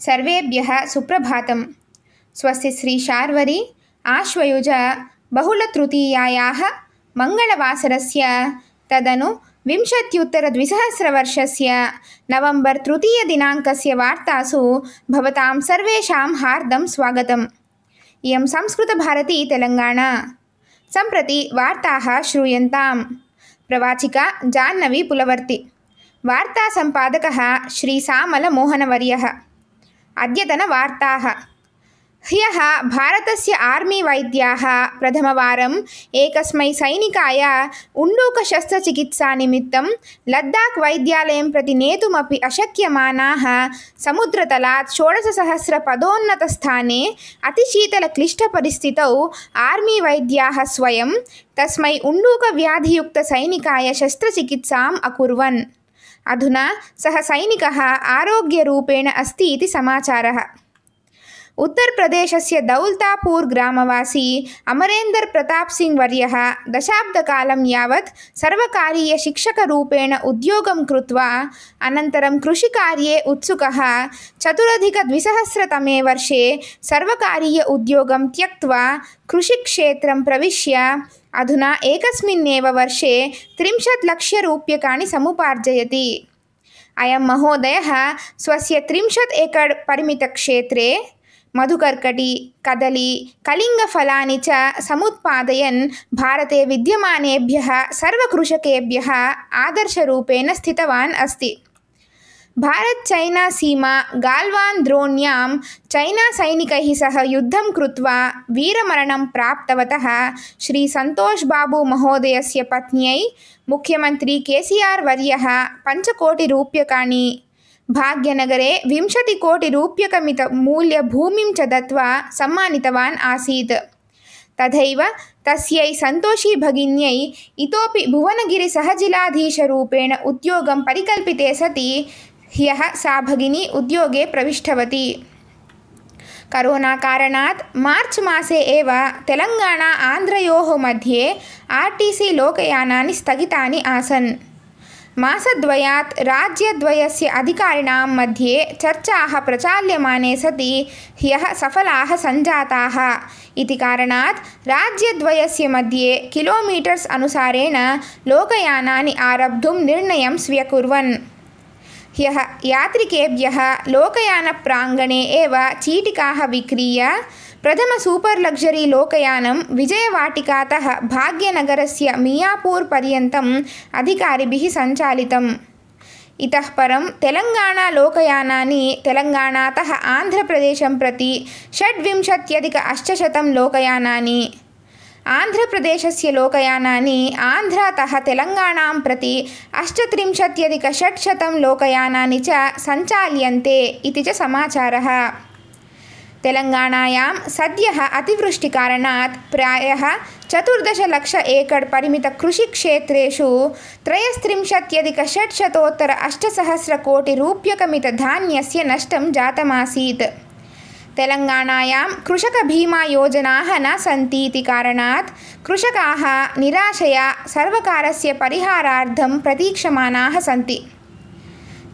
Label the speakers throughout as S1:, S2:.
S1: सर्वेभ्यः सुप्रभातं स्वस्य श्री शार्वरी आश्वयुजबहुलतृतीयायाः मङ्गलवासरस्य तदनु विंशत्युत्तरद्विसहस्रवर्षस्य नवम्बर् तृतीयदिनाङ्कस्य वार्तासु भवतां सर्वेषां हार्दं स्वागतम् इयं संस्कृतभारती तेलङ्गाणा सम्प्रति वार्ताः श्रूयन्तां प्रवाचिका जाह्नवी पुलवर्ती वार्तासम्पादकः श्रीसामलमोहनवर्यः अद्यतनवार्ताः ह्यः भारतस्य आर्मी वैद्याः प्रथमवारम् एकस्मै सैनिकाय उण्डूकशस्त्रचिकित्सानिमित्तं लद्दाख् वैद्यालयं प्रति नेतुमपि अशक्यमानाः समुद्रतलात् षोडशसहस्रपदोन्नतस्थाने अतिशीतलक्लिष्टपरिस्थितौ आर्मी वैद्याः स्वयं तस्मै उण्डूकव्याधियुक्तसैनिकाय शस्त्रचिकित्साम् अकुर्वन् अधुना सः सैनिकः आरोग्यरूपेण अस्ति इति समाचारः उत्तरप्रदेशस्य दौल्तापूर् ग्रामवासी अमरेन्दर् प्रताप्सिङ्ग् वर्यः दशाब्दकालं यावत् सर्वकारीयशिक्षकरूपेण उद्योगं कृत्वा अनन्तरं कृषिकार्ये उत्सुकः चतुरधिकद्विसहस्रतमे वर्षे सर्वकारीय उद्योगं त्यक्त्वा कृषिक्षेत्रं प्रविश्य अधुना एकस्मिन्नेव वर्षे त्रिंशत् लक्षरूप्यकाणि समुपार्जयति अयं महोदयः स्वस्य त्रिंशत् एकड् परिमितक्षेत्रे मधुकर्कटि कदली कलिङ्गफलानि च समुत्पादयन् भारते विद्यमानेभ्यः सर्वकृषकेभ्यः आदर्शरूपेण स्थितवान् अस्ति भारत चाइना सीमा गाल्वान् द्रोण्यां सैनिकैः सह युद्धं कृत्वा वीरमरणं प्राप्तवतः श्री श्रीसन्तोष्बाबुमहोदयस्य पत्न्यै मुख्यमन्त्री के सी आर् वर्यः रूप्यकाणि भाग्यनगरे विंशतिकोटिरूप्यकमितमूल्यभूमिं च दत्त्वा सम्मानितवान् तथा तथैव सतोषी सन्तोषी भगिन्यै इतोपि भुवनगिरिसहजिलाधीशरूपेण उद्योगं परिकल्पिते सति ह्यः सा भगिनी उद्योगे प्रविष्टवती करोना कारणात् मार्च् मासे एव तेलङ्गाणा मध्ये आर् लोकयाना स्थगिता लोकयानानि आसन् मासद्वयात् राज्यद्वयस्य अधिकारिणां मध्ये चर्चा प्रचाल्यमाने सति ह्यः सफलाः सञ्जाताः इति कारणात् राज्यद्वयस्य मध्ये किलोमीटर्स् अनुसारेण लोकयानानि आरब्धुं निर्णयं स्व्यकुर्वन् ह्यः यात्रिकेभ्यः लोकयानप्राङ्गणे एव विक्रीय ప్రథమ సూపర్ లగ్జరీ లోకయానం విజయవాటికాత భాగ్యనగరస్ మియాపూర్ పర్యంతం अधिकारिभिः సంచాలితం ఇత పరం తెలంగాణ లోకయానాన్ని తెలంగాణాత ఆంధ్రప్రదేశం ప్రతి షడ్వింశత్యధిక అష్టశతం లోకయానాన్ని ఆంధ్రప్రదేశస్య లోకయానాన్ని ఆంధ్రత తెలంగాణ ప్రతి అష్టత్రింశత్యధిక షట్శతం లోకయానాన్ని చ సంచాల్యంతే ఇది చ సమాచారः तेलङ्गाणायां सद्यः अतिवृष्टिकारणात् प्रायः चतुर्दशलक्ष एकड् परिमितकृषिक्षेत्रेषु त्रयस्त्रिंशत्यधिकषट्शतोत्तर अष्टसहस्रकोटिरूप्यकमितधान्यस्य नष्टं जातमासीत् तेलङ्गाणायां कृषकभीमायोजनाः न सन्तीति कारणात् कृषकाः निराशया सर्वकारस्य परिहारार्थं प्रतीक्षमाणाः सन्ति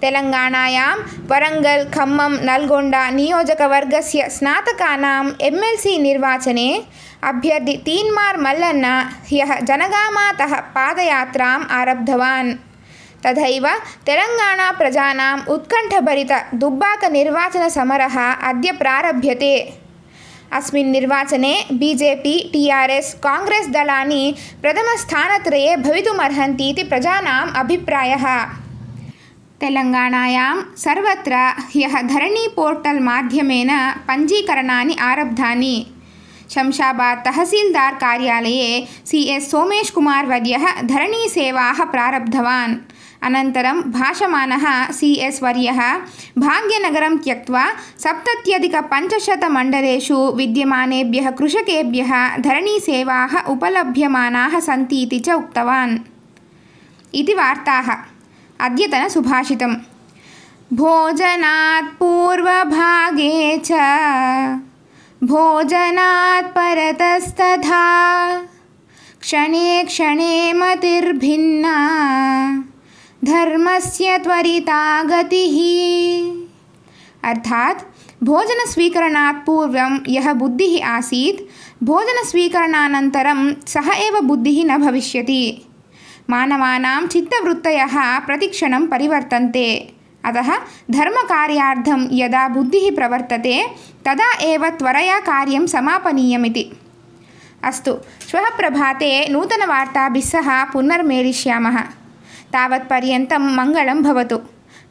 S1: तेलङ्गाणायां वरंगल खम्मं नल्गोण्डा नियोजकवर्गस्य स्नातकानाम् एम् एल् सी निर्वाचने अभ्यर्थि तीन्मार् मल्लन्ना ह्यः जनगामातः पादयात्राम् आरब्धवान् तथैव निर्वाचन उत्कण्ठभरितदुब्बाकनिर्वाचनसमरः अद्य प्रारभ्यते अस्मिन् निर्वाचने B J P T R S Congress दलानि प्रथमस्थानत्रये भवितुमर्हन्ति इति अभिप्रायः तेलङ्गाणायां सर्वत्र ह्यः धरणी पोर्टल् माध्यमेन पञ्जीकरणानि आरब्धानि शंशाबाद् तहसील्दार् कार्यालये सि एस् सोमेश् कुमार् वर्यः धरणीसेवाः प्रारब्धवान् अनन्तरं भाषमाणः सि एस् वर्यः भाग्यनगरं त्यक्त्वा सप्तत्यधिकपञ्चशतमण्डलेषु विद्यमानेभ्यः कृषकेभ्यः धरणीसेवाः उपलभ्यमानाः सन्ति इति च उक्तवान् इति वार्ताः अद्यतन सुभाषितं भोजनात् पूर्वभागे च भोजनात् परतस्तथा क्षणे क्षणे मतिर्भिन्ना धर्मस्य त्वरिता गतिः अर्थात् भोजनस्वीकरणात् पूर्वं यः बुद्धिः आसीत् भोजनस्वीकरणानन्तरं सः एव बुद्धिः न भविष्यति మానవానాం చిత్తవృత్తయ ప్రతిక్షణం పరివర్తంతే అత ధర్మకార్యార్థం యదా బుద్ధి ప్రవర్తతే తదా ఏవ త్వరయా కార్యం సమాపనీయమితి అస్తు శ్వ ప్రభాతే నూతనవార్తాభిస్ సహ పునర్మేలిష్యామः తావత్పర్యంతం మంగళం భవతు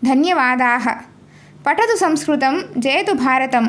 S1: ధన్యవాదాः పఠతు సంస్కృతం జయతు భారతం